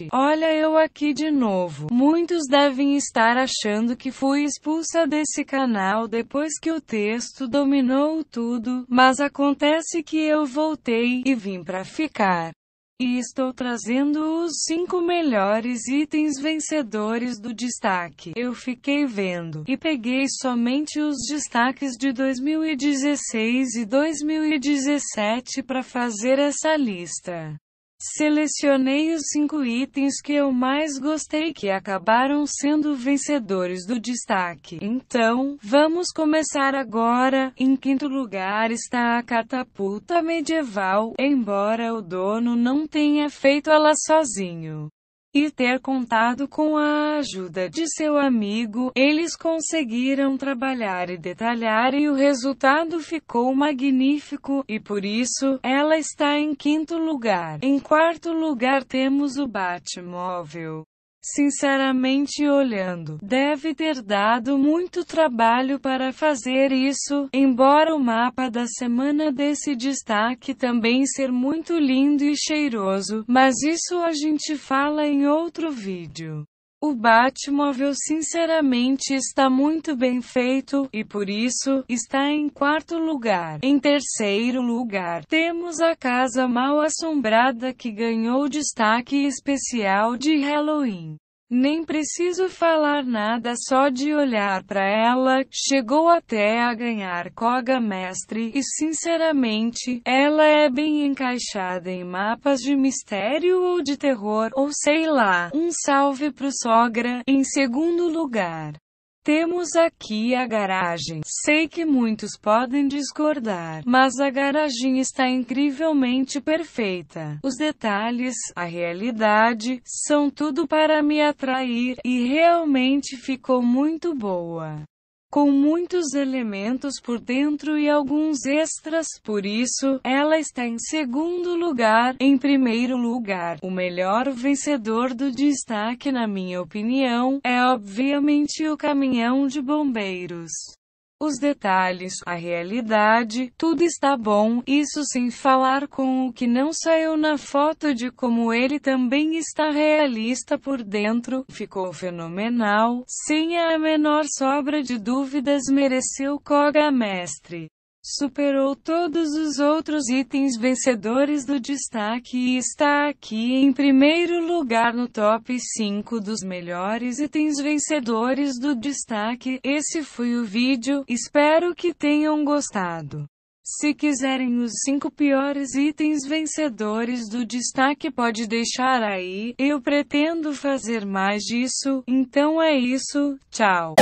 Gente, olha eu aqui de novo. Muitos devem estar achando que fui expulsa desse canal depois que o texto dominou tudo, mas acontece que eu voltei e vim para ficar. E estou trazendo os 5 melhores itens vencedores do destaque. Eu fiquei vendo e peguei somente os destaques de 2016 e 2017 para fazer essa lista. Selecionei os cinco itens que eu mais gostei que acabaram sendo vencedores do destaque. Então, vamos começar agora. Em quinto lugar está a catapulta medieval, embora o dono não tenha feito ela sozinho e ter contado com a ajuda de seu amigo, eles conseguiram trabalhar e detalhar e o resultado ficou magnífico, e por isso, ela está em quinto lugar. Em quarto lugar temos o Batmóvel. Sinceramente olhando, deve ter dado muito trabalho para fazer isso, embora o mapa da semana desse destaque também ser muito lindo e cheiroso, mas isso a gente fala em outro vídeo. O Batmóvel sinceramente está muito bem feito, e por isso, está em quarto lugar. Em terceiro lugar, temos a Casa Mal Assombrada que ganhou destaque especial de Halloween. Nem preciso falar nada só de olhar para ela, chegou até a ganhar Koga Mestre e sinceramente, ela é bem encaixada em mapas de mistério ou de terror ou sei lá. Um salve pro sogra, em segundo lugar. Temos aqui a garagem. Sei que muitos podem discordar, mas a garagem está incrivelmente perfeita. Os detalhes, a realidade, são tudo para me atrair e realmente ficou muito boa com muitos elementos por dentro e alguns extras, por isso, ela está em segundo lugar. Em primeiro lugar, o melhor vencedor do destaque, na minha opinião, é obviamente o caminhão de bombeiros os detalhes, a realidade, tudo está bom, isso sem falar com o que não saiu na foto de como ele também está realista por dentro, ficou fenomenal, sem a menor sobra de dúvidas mereceu Koga mestre superou todos os outros itens vencedores do destaque e está aqui em primeiro lugar no top 5 dos melhores itens vencedores do destaque. Esse foi o vídeo, espero que tenham gostado. Se quiserem os 5 piores itens vencedores do destaque pode deixar aí, eu pretendo fazer mais disso, então é isso, tchau.